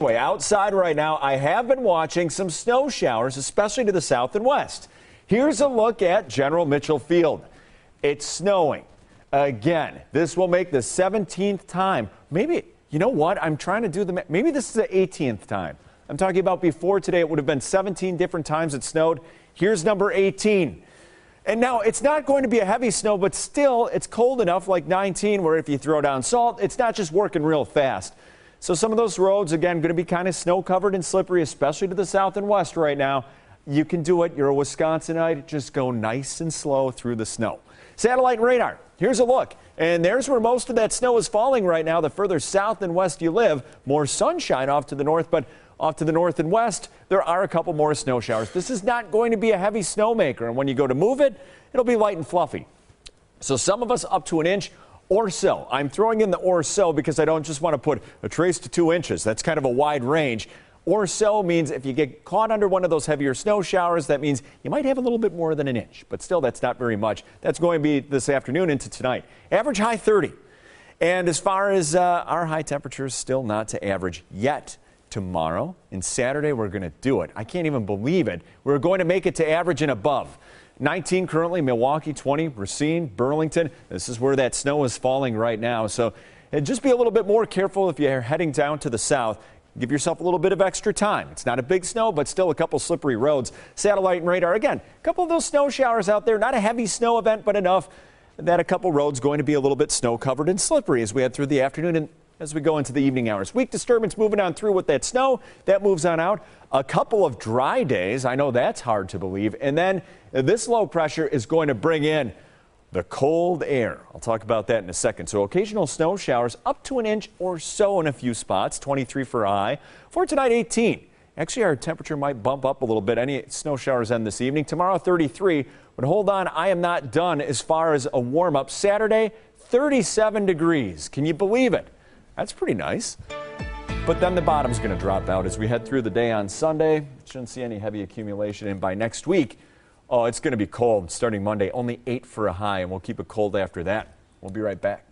Way outside right now, I have been watching some snow showers, especially to the south and west. Here's a look at General Mitchell Field. It's snowing again. This will make the 17th time. Maybe, you know what? I'm trying to do the, maybe this is the 18th time. I'm talking about before today, it would have been 17 different times it snowed. Here's number 18. And now it's not going to be a heavy snow, but still it's cold enough, like 19, where if you throw down salt, it's not just working real fast. So some of those roads, again, going to be kind of snow covered and slippery, especially to the south and west right now. You can do it. You're a Wisconsinite. Just go nice and slow through the snow. Satellite radar. Here's a look. And there's where most of that snow is falling right now. The further south and west you live, more sunshine off to the north, but off to the north and west, there are a couple more snow showers. This is not going to be a heavy snowmaker, and when you go to move it, it'll be light and fluffy. So some of us up to an inch or so. I'm throwing in the or so because I don't just want to put a trace to two inches. That's kind of a wide range. Or so means if you get caught under one of those heavier snow showers, that means you might have a little bit more than an inch, but still that's not very much. That's going to be this afternoon into tonight. Average high 30. And as far as uh, our high temperatures, still not to average yet tomorrow and Saturday we're going to do it. I can't even believe it. We're going to make it to average and above. 19 currently, Milwaukee 20, Racine, Burlington. This is where that snow is falling right now. So uh, just be a little bit more careful if you're heading down to the south. Give yourself a little bit of extra time. It's not a big snow, but still a couple slippery roads. Satellite and radar, again, a couple of those snow showers out there. Not a heavy snow event, but enough that a couple roads going to be a little bit snow covered and slippery as we head through the afternoon. And as we go into the evening hours. Weak disturbance moving on through with that snow. That moves on out. A couple of dry days. I know that's hard to believe. And then this low pressure is going to bring in the cold air. I'll talk about that in a second. So occasional snow showers up to an inch or so in a few spots. 23 for high. For tonight, 18. Actually, our temperature might bump up a little bit. Any snow showers end this evening. Tomorrow, 33. But hold on, I am not done as far as a warm up. Saturday, 37 degrees. Can you believe it? That's pretty nice. But then the bottom's going to drop out as we head through the day on Sunday. Shouldn't see any heavy accumulation. And by next week, oh, it's going to be cold starting Monday. Only eight for a high, and we'll keep it cold after that. We'll be right back.